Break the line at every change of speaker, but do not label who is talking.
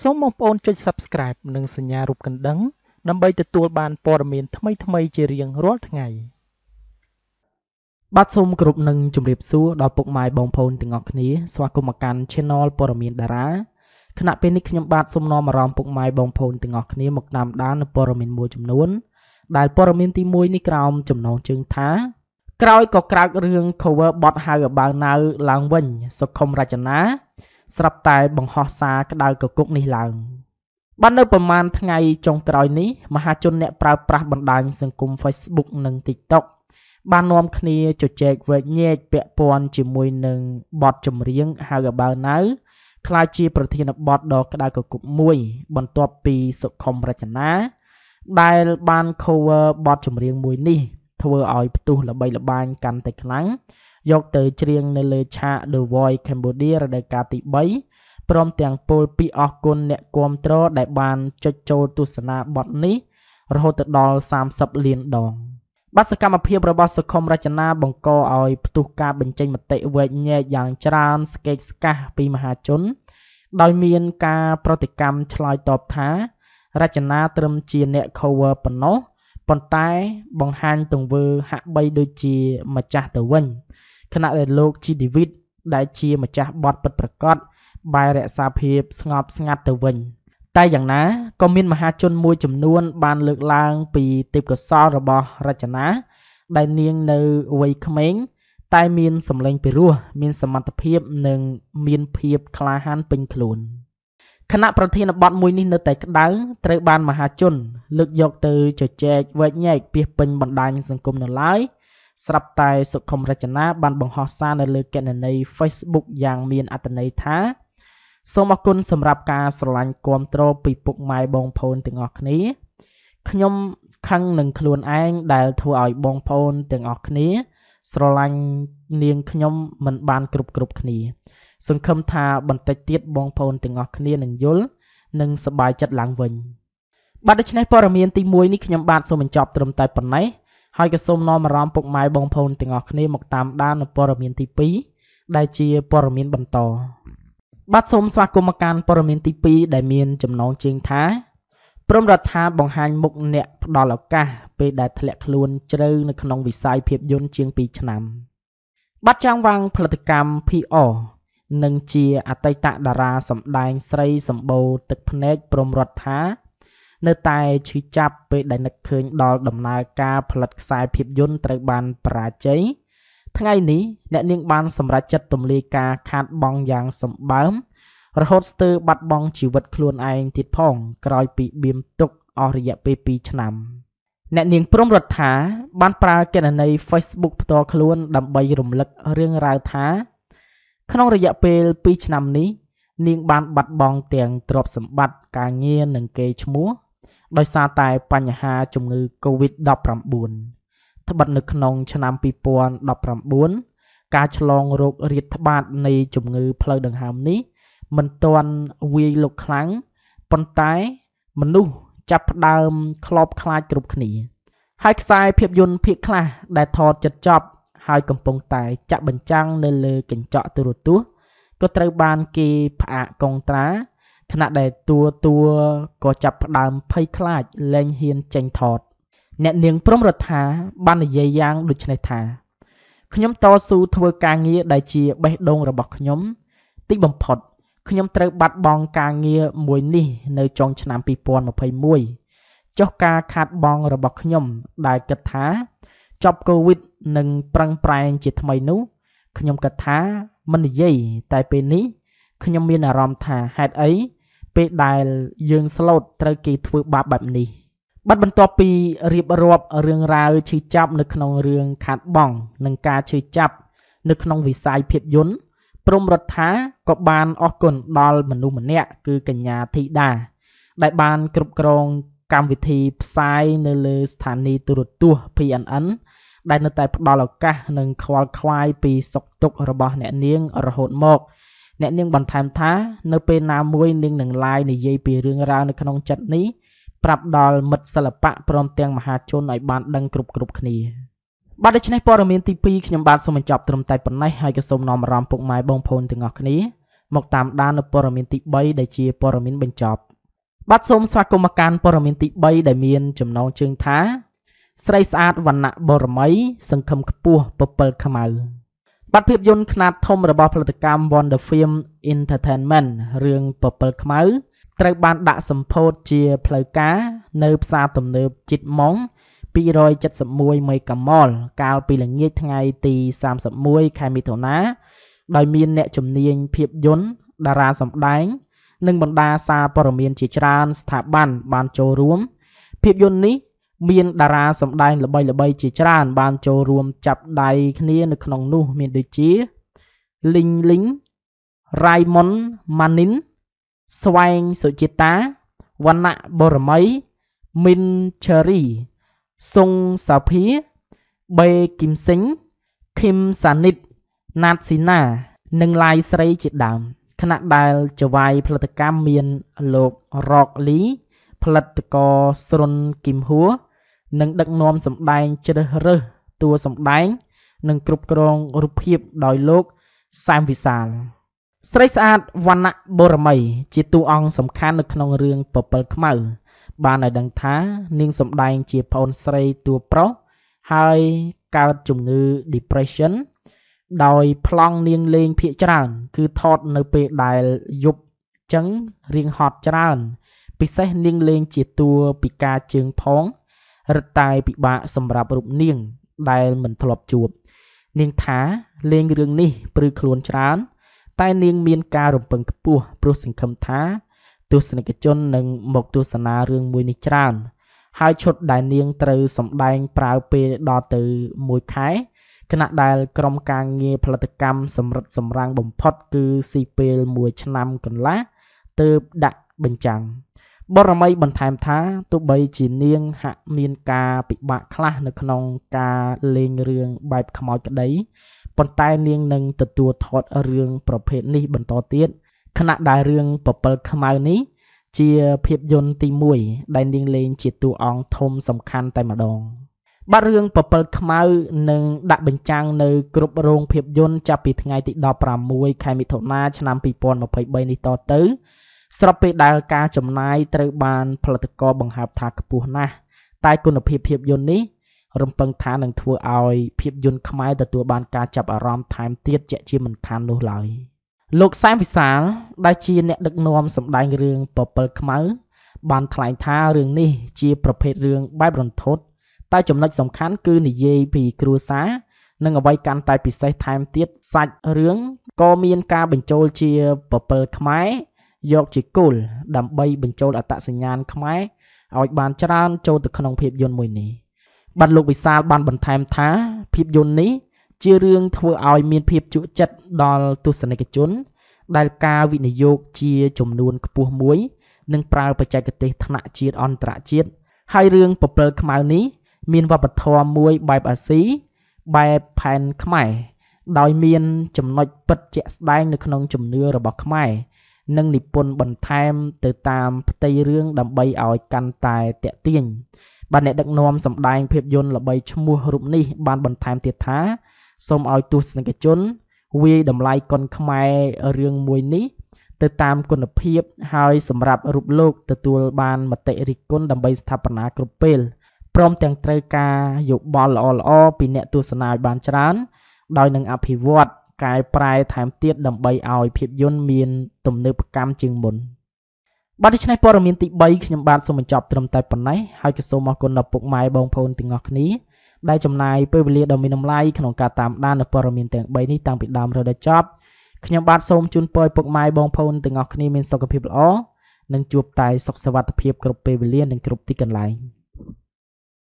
សូមបងប្អូនចុច Subscribe និងសញ្ញារូបកណ្ដឹងដើម្បីទទួល បានព័ត៌មាន ថ្មីៗជារៀងរាល់ថ្ងៃបាទសូមគោរពនឹងជម្រាបសួរដល់ពុកម៉ែបងប្អូនទាំងអស់គ្នាស្វាគមន៍មកកាន់ Channel ព័ត៌មានតារាគណៈពេលនេះខ្ញុំបាទសូមនាំអារម្មណ៍ពុកម៉ែបងប្អូនទាំងអស់គ្នាមកតាមដាននៅព័ត៌មានមួយចំនួនដែលព័ត៌មានទី1នេះក្រោមចំណងជើងថាក្រោយក៏ក្រើករឿង cover បត់ហៅអបើណៅឡើងវិញសុខុមរចនាស្រាប់តែបង្ហោះសារក្តៅគគុកនេះឡើងបាននៅប្រមាណថ្ងៃចុងក្រោយនេះមហាជនអ្នកប្រើប្រាស់បណ្ដាញសង្គម Facebook និង TikTok បាននាំគ្នាជជែកវែកញែកពាក់ព័ន្ធជាមួយនឹងបទចម្រៀងហៅកបើណៅក្លាយជាប្រធានបទដ៏ក្តៅគគុកមួយ បន្ទាប់ពីសុខុមរចនាដែលបាន cover បទចម្រៀងមួយនេះធ្វើឲ្យផ្ទុះល្បីល្បាញកាន់តែខ្លាំងយកទៅច្រៀងនៅលើឆាក The Voice Cambodia រដូវកាលទីបីព្រមទាំងពោលពាក្យអរគុណអ្នកគាំទ្រដែលបានចុចចូលទស្សនាបទនេះរហូតដល់30លានដងបាត់សកម្មភាពរបស់សុខុមរចនាបង្កឲ្យផ្ទុះការបញ្ចេញមតិវែកញែកយ៉ាងច្រើនស្កេកស្កះពីមហាជន ដោយមានការប្រតិកម្មឆ្លើយតបថា រចនាត្រឹមជាអ្នក cover ប៉ុណ្ណោះប៉ុន្តែបង្ហាញទង្វើហាក់បីដូចជាម្ចាស់ទៅវិញ។ខណៈដែលលោកជីឌីវីតដែលជាម្ចាស់បទពិតប្រាកដបែររក្សាភាពស្ងប់ស្ងាត់ទៅវិញ តែយ៉ាងណាក៏មានមហាជនមួយចំនួនបានលើកឡើងពីទេពកោសល្យរបស់រចនាដែលនាងនៅវ័យក្មេងតែមានសម្លេងពិរោះមានសមត្ថភាពនិងមានភាពក្លាហានពេញខ្លួនគណៈប្រធានបទមួយនេះនៅតែក្តៅត្រូវបានមហាជនលើកយកទៅជជែកវែកញែកពីពេញបណ្ដាញសង្គមនៅឡើយ។ស្រាប់តែសុខុមរចនាបានបង្ហោះសារនៅលើគណនី Facebook យ៉ាងមានអត្ថន័យថាសូមអរគុណសម្រាប់ការស្រឡាញ់គាំទ្រពីពុកម៉ែបងប្អូនទាំងអស់គ្នាខ្ញុំខឹងនឹងខ្លួនឯងដែលធ្វើឲ្យបងប្អូនទាំងអស់គ្នាស្រឡាញ់នាងខ្ញុំមិនបានគ្រប់គ្រប់គ្នាសង្ឃឹមថាបន្តិចទៀតបងប្អូនទាំងអស់គ្នានឹងយល់និងសប្បាយចិត្តឡើងវិញ បាទដូច្នេះព័ត៌មានទី1នេះខ្ញុំបាទសូមបញ្ចប់ត្រឹមតែប៉ុណ្ណេះហើយក៏សូមនាំអារម្មណ៍ពុកម៉ែបងប្អូនទាំងអស់គ្នាមកតាមដាននៅព័ត៌មានទី2ដែលជាព័ត៌មានបន្ត បាទសូមស្វាគមន៍មកកាន់ព័ត៌មានទី2ដែលមានចំណងជើងថាព្រមរដ្ឋាភិបាលបង្ហាញមុខអ្នកផ្ដល់ឱកាសពេលដែលធ្លាក់ខ្លួនជ្រៅនៅក្នុងវិស័យភាពយន្តជាង2ឆ្នាំបាត់ចាំងវាងផលិតកម្ម PR និងជាអតីតតារាសម្ដែងស្រីសម្បូរទឹកភ្នែកព្រមរដ្ឋាភិបាលនៅតែឈឺចាប់ពេលដែលនឹកឃើញដល់ដំណើរការផលិតខ្សែភាពយន្តត្រូវបានបរាជ័យថ្ងៃនេះអ្នកនាងបានសម្រេចចិត្តទម្លាយការខាតបង់យ៉ាងសម្បើមរហូតស្ទើរបាត់បង់ជីវិតខ្លួនឯងទៀតផងក្រោយពីបៀមទុកអស់រយៈពេល2ឆ្នាំ អ្នកនាងព្រំរដ្ឋាបានប្រើគណនី Facebook ផ្ទាល់ខ្លួនដើម្បីរំលឹករឿងរ៉ាវថា ក្នុងរយៈពេល2ឆ្នាំនេះ នាងបានបាត់បង់ទាំងទ្រព្យសម្បត្តិការងារនិងកេរ្តិ៍ឈ្មោះដោយសារតែបញ្ហាជំងឺកូវីដ -19 ត្បិតនៅក្នុងឆ្នាំ2019ការឆ្លងរោគរាតត្បាតនៃជំងឺផ្លូវដង្ហើមនេះ មិនទាន់វាយលុកខ្លាំងប៉ុន្តែមនុស្សចាប់ផ្ដើមខ្លោបខ្លាចគ្រប់គ្នាហើយខ្សែភាពយន្តភាគខ្លះដែលថតចិត្តចប់ ហើយកំពុងតែចាក់បញ្ចាំងនៅលើកញ្ចក់ទូរទស្សន៍ក៏ត្រូវបានគេផ្អាកកងត្រាខណៈដែលតួៗក៏ចាប់ផ្តើមភ័យខ្លាចលែងហ៊ានចេញថត អ្នកនាងព្រហ្មរដ្ឋាបាននិយាយយ៉ាងដូចនេះថាខ្ញុំតស៊ូធ្វើការងារដែលជាបេះដូងរបស់ខ្ញុំទីបំផុតខ្ញុំត្រូវបាត់បង់ការងារមួយនេះនៅចុងឆ្នាំ2021ចុះការខាតបង់របស់ខ្ញុំដែលគិតថា ចប់កូវីដនិងប្រឹងប្រែងជាថ្មីនោះខ្ញុំគិតថាមិននិយាយតែពេលនេះខ្ញុំមានអារម្មណ៍ថាហេតុអីពេលដែលយើងស្លូតត្រូវគេធ្វើបាបបែបនេះបាត់បន្ទាប់ពីរៀបរាប់រឿងរ៉ាវឈឺចាប់នៅក្នុងរឿងខាតបង់និងការឈឺចាប់ នៅក្នុងវិស័យភាពយន្តព្រំរដ្ឋាក៏បានអរគុណដល់មនុស្សម្នាក់គឺកញ្ញាធីតាដែលបានគ្រប់គ្រងកម្មវិធីផ្សាយនៅលើស្ថានីយទូរទស្សន៍ PNN ដែលនៅតែផ្ដល់ឱកាសនិងខ្វល់ខ្វាយពីសុខទុក្ខរបស់អ្នកនាងរហូតមក។អ្នកនាងបន្ថែមថានៅពេលណាមួយនាងនឹងឡាយនិយាយពីរឿងរ៉ាវនៅក្នុងចិត្តនេះប្រាប់ដល់មិត្តសិល្បៈព្រមទាំងមហាជនឲ្យបានដឹងគ្រប់គ្រប់គ្នាបាទដូច្នេះព័ត៌មានទី2ខ្ញុំបាទសូមបញ្ចប់ត្រឹមតែប៉ុណ្ណេះហើយក៏សូមនាំអារម្មណ៍ពុកម៉ែបងប្អូនទាំងអស់គ្នាមកតាមដាននៅព័ត៌មានទី3ដែលជាព័ត៌មានបញ្ចប់បាទសូមស្វាគមន៍មកកាន់ព័ត៌មានទី3ដែលមានចំណងជើងថា ស្រីស្អាតវណ្ណៈបរមី សង្ឃឹមខ្ពស់ពពិលខ្មៅប័ណ្ណភាពយន្តខ្នាតធំរបស់ផលិតកម្ម Wonder Film Entertainment រឿងពពិលខ្មៅ ត្រូវបានដាក់សម្ពោធជាផ្លូវការនៅផ្សារទំនើបជីតម៉ុង271មេកាម៉លកាលពីល្ងាចថ្ងៃទី31ខែមិថុនាដោយមានអ្នកជំនាញភាពយន្តតារាសម្ដែង និងបណ្ដាសារព័ត៌មានជាច្រើនស្ថាប័នបានចូលរួម ភាពយន្តនេះមានតារាសម្ដែងល្បីៗជាច្រើន បានចូលរួមចាប់ដៃគ្នានៅក្នុងនោះមានដូចជាលីងលីងរ៉ៃម៉ុនម៉ានីនស្វែងសុជាតាវណ្ណៈបរមីមីនឆេរី សុងសាភីបេគីមសិញឃីមសានិតណាតស៊ីណា និងឡាយស្រីជាដើមខណៈដែលចវាយផលិតកម្មមានលោករ៉កលីផលិតករស្រុនគឹមហួរនិងដឹកនាំសម្ដែងជ្រើសរើសតួសម្ដែងនិងគ្រប់គ្រងរូបភាពដោយលោកសែមវិសាលស្រីស្អាតវណ្ណៈបូរមី ជាតួអង្គសំខាន់នៅក្នុងរឿងពពិលខ្មៅបានឲ្យដឹងថានាងសម្ដែងជាប្អូនស្រីតួប្រុសហើយកើតជំងឺ depression ដោយប្លង់នាងលេងភាកច្រើន គឺថតនៅពេលដែលយប់ចឹងរៀងហត់ច្រើន ពិសេសនាងលេងជាតួពិការជើងផងរឹតតែពិបាកសម្រាប់រូបនាងដែលមិនធ្លាប់ជួបនាងថាលេងរឿងនេះព្រឺខ្លួនច្រើន តែនាង មានការរំពឹងខ្ពស់ព្រោះសង្ឃឹមថាទស្សនិកជននឹងមកទស្សនារឿងមួយនេះច្រើន ហើយឈុតដែលនាងត្រូវសម្ដែងប្រើពេលដល់ទៅ1ខែគណៈដែលក្រុមការងារផលិតកម្មសម្រិតសម្រាំងបំផុត គឺស៊ីពេល1ឆ្នាំកន្លះទើបដាក់បញ្ចាំង។បរមីបន្ថែមថាទោះបីជានាងហាក់មានការពិបាកខ្លះនៅក្នុងការលេងរឿងបែបខ្មោចក្តីប៉ុន្តែនាងនឹងទទួលថតរឿងប្រភេទនេះបន្តទៀតខណៈដែលរឿងពពិលខ្មៅនេះ ជាភាពយន្តទី1ដែលនាងលេង ជាតួអង្គធំសំខាន់តែម្ដងបាទរឿងពពិលខ្មៅនឹងដាក់បញ្ចាំងនៅគ្រប់រោងភាពយន្តចាប់ពីថ្ងៃទី16ខែមិថុនាឆ្នាំ2023នេះតទៅស្របពេលដែលការចំណាយត្រូវបានផលិតករបង្ហើបថាខ្ពស់ណាស់តែគុណភាពភាពយន្តនេះ រំពឹងថានឹងធ្វើឲ្យភាពយន្តខ្មែរទទួលបានការចាប់អារម្មណ៍ថែមទៀតជាក់ជាមិនខាននោះឡើយលោកសែមវិសាលដែលជាអ្នកដឹកនាំសម្ដែងរឿងពពិលខ្មៅបានថ្លែងថារឿងនេះជាប្រភេទរឿងបែបរន្ធត់តែចំណុចសំខាន់គឺនិយាយពីគ្រួសារនិងអ្វីកាន់តែពិសេសថែមទៀតសាច់រឿងក៏មានការបញ្ចូលជាពពិលខ្មែរយកជាគោលដើម្បីបញ្ចូលអត្តសញ្ញាណខ្មែរឲ្យបានច្រើនចូលទៅក្នុងភាពយន្តមួយនេះបាទលោកវិសាលបានបន្ថែមថាភាពយន្តនេះជារឿងធ្វើឲ្យមានភាពជក់ចិត្តដល់ទស្សនិកជន ដែលការវិនិយោគជាចំនួនខ្ពស់មួយនិងប្រើបច្ចេកទេសថ្នាក់ជាតិអន្តរជាតិហើយរឿងពពិលខ្មៅនេះមានវប្បធម៌មួយបែបអាស៊ីបែបផែនខ្មែរដោយមានចំណុចពិតជាក់ស្ដែងនៅក្នុងជំនឿរបស់ខ្មែរនិងនិពន្ធបន្ថែម ទៅតាមផ្ទៃរឿងដើម្បីឱ្យកាន់តែទាក់ទាញបាទអ្នកដឹកនាំសម្តែងភាពយន្តល្បីឈ្មោះរូបនេះបានបន្ថែមទៀតថាសូមឱ្យទស្សនិកជន វាយតម្លៃកុនខ្មែររឿងមួយនេះ ទៅតាមគុណភាពហើយ សម្រាប់រូបលោកទទួលបានមតិរិះគន់ដើម្បីស្ថាបនាគ្រប់ពេលព្រមទាំងត្រូវការយោបល់ល្អៗពីអ្នកទស្សនាឲ្យបានច្រើនដោយនឹងអភិវឌ្ឍកែប្រែថែមទៀតដើម្បីឲ្យភាពយន្តមានទំនើបកម្មជាងមុនបាទដូច្នេះព័ត៌មានទី3ខ្ញុំបាទសូមបញ្ចប់ត្រឹមតែប៉ុណ្ណេះហើយក៏សូមអរគុណដល់ពុកម៉ែបងប្អូនទាំងអស់គ្នាដែលចំណាយពេលវេលាដ៏មានតម្លៃក្នុងការតាមដាននូវព័ត៌មានទាំង3នេះតាំងពីដើមរហូតដល់ចប់ខ្ញុំបាទសូមជូនពរឲ្យពុកម៉ែបងប្អូនទាំងអស់គ្នាមានសុខភាពល្អនិងជួបតែសុខសុវត្ថិភាពគ្រប់ពេលវេលានិងគ្រប់ទីកន្លែង។